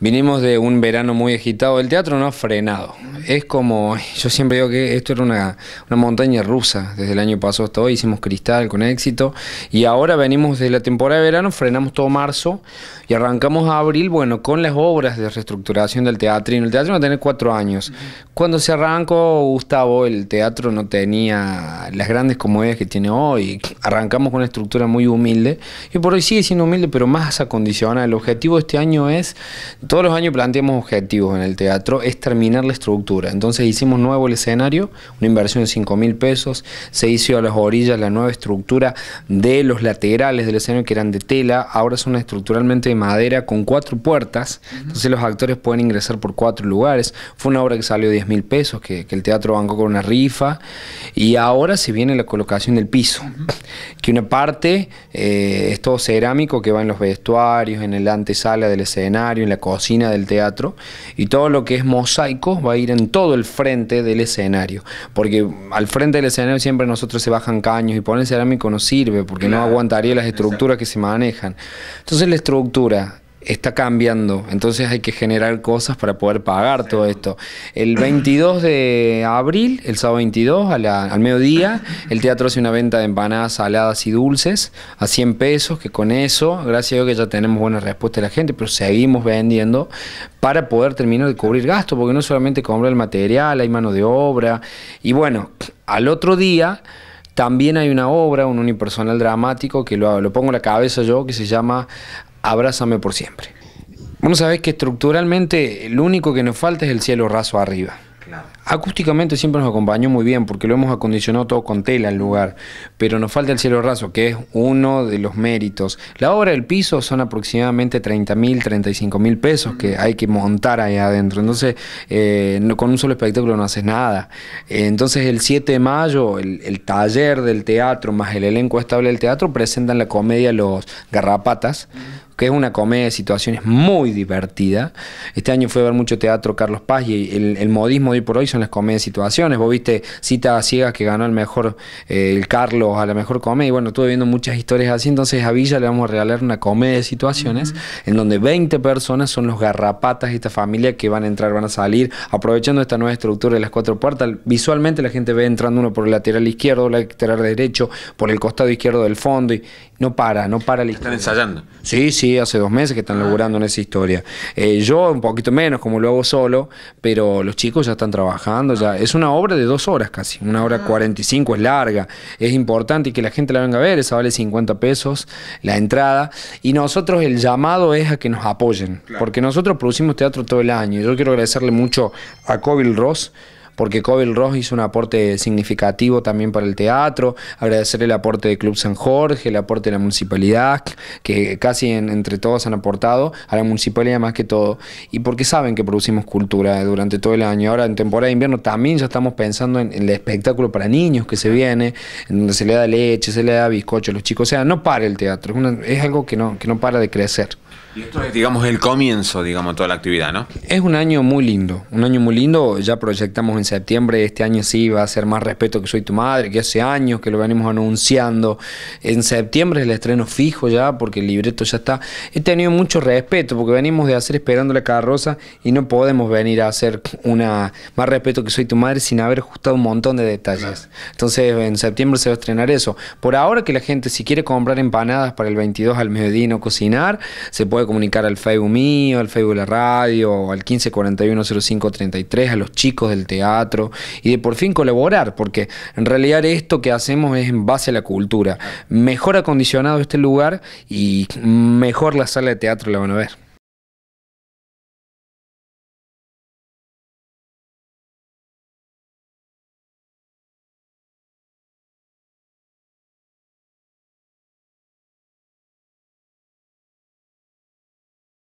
vinimos de un verano muy agitado. El teatro no ha frenado. Es como, yo siempre digo que esto era una, montaña rusa. Desde el año pasado hasta hoy hicimos cristal con éxito. Y ahora venimos de la temporada de verano, frenamos todo marzo y arrancamos abril, bueno, con las obras de reestructuración del teatrino. El teatro va a tener cuatro años. Cuando se arrancó, Gustavo, el teatro no tenía las grandes comodidades que tiene hoy. Arrancamos con una estructura muy humilde. Y por hoy sigue siendo humilde, pero más acondicionada. El objetivo de este año es todos los años planteamos objetivos en el teatro, es terminar la estructura. Entonces hicimos nuevo el escenario, una inversión de 5 mil pesos, se hizo a las orillas la nueva estructura de los laterales del escenario que eran de tela, ahora son estructuralmente de madera con cuatro puertas, entonces los actores pueden ingresar por cuatro lugares. Fue una obra que salió 10 mil pesos, que, el teatro bancó con una rifa, y ahora se viene la colocación del piso, que una parte eh, es todo cerámico que va en los vestuarios, en el antesala del escenario, en la cocina, cocina del teatro y todo lo que es mosaico va a ir en todo el frente del escenario, porque al frente del escenario siempre nosotros se bajan caños y poner cerámico no sirve porque no aguantaría las estructuras que se manejan. Entonces la estructura está cambiando. Entonces hay que generar cosas para poder pagar todo esto. El 22 de abril, el sábado 22, al mediodía, el teatro hace una venta de empanadas saladas y dulces a 100 pesos, que con eso, gracias a Dios que ya tenemos buena respuesta de la gente, pero seguimos vendiendo para poder terminar de cubrir gastos, porque no solamente compra el material, hay mano de obra. Y bueno, al otro día... También hay una obra, un unipersonal dramático, que lo, lo pongo en la cabeza yo, que se llama Abrázame por siempre. a sabés que estructuralmente lo único que nos falta es el cielo raso arriba. Acústicamente siempre nos acompañó muy bien porque lo hemos acondicionado todo con tela al lugar, pero nos falta el cielo raso, que es uno de los méritos. La obra del piso son aproximadamente 30 mil, 35 mil pesos que hay que montar ahí adentro. Entonces, eh, no, con un solo espectáculo no haces nada. entonces, el 7 de mayo, el, taller del teatro más el elenco estable del teatro presentan la comedia Los Garrapatas que es una comedia de situaciones muy divertida. Este año fue a ver mucho teatro Carlos Paz y el, modismo de hoy por hoy son las comedias de situaciones. Vos viste Cita a Ciegas que ganó el mejor, eh, el Carlos a la mejor comedia. Y bueno, estuve viendo muchas historias así. Entonces a Villa le vamos a regalar una comedia de situaciones en donde 20 personas son los garrapatas de esta familia que van a entrar, van a salir, aprovechando esta nueva estructura de las cuatro puertas. Visualmente la gente ve entrando uno por el lateral izquierdo, el lateral derecho, por el costado izquierdo del fondo y no para, no para la Están ensayando. Sí, sí, hace dos meses que están ah. laburando en esa historia. Eh, yo un poquito menos, como lo hago solo, pero los chicos ya están trabajando. ya Es una obra de dos horas casi, una hora ah. cuarenta y cinco, es larga. Es importante que la gente la venga a ver, esa vale 50 pesos la entrada. Y nosotros el llamado es a que nos apoyen, porque nosotros producimos teatro todo el año. Yo quiero agradecerle mucho a Cobil Ross porque Cobel Ross hizo un aporte significativo también para el teatro, agradecer el aporte de Club San Jorge, el aporte de la municipalidad, que casi entre todos han aportado, a la municipalidad más que todo, y porque saben que producimos cultura durante todo el año. Ahora en temporada de invierno también ya estamos pensando en, el espectáculo para niños que se viene, en donde se le da leche, se le da bizcocho a los chicos, o sea, no para el teatro, es, es algo que no, que no para de crecer. Y esto es, digamos, el comienzo, digamos, toda la actividad, ¿no? Es un año muy lindo, un año muy lindo. Ya proyectamos en septiembre, este año sí va a ser más respeto que soy tu madre, que hace años que lo venimos anunciando. En septiembre es el estreno fijo ya, porque el libreto ya está. He tenido mucho respeto, porque venimos de hacer Esperando la Carroza y no podemos venir a hacer una más respeto que soy tu madre sin haber ajustado un montón de detalles. Entonces, en septiembre se va a estrenar eso. Por ahora que la gente, si quiere comprar empanadas para el 22 al mediodía o cocinar, se puede comunicar al Facebook mío, al Facebook de la radio, al 15410533, a los chicos del teatro y de por fin colaborar, porque en realidad esto que hacemos es en base a la cultura. Mejor acondicionado este lugar y mejor la sala de teatro la van a ver.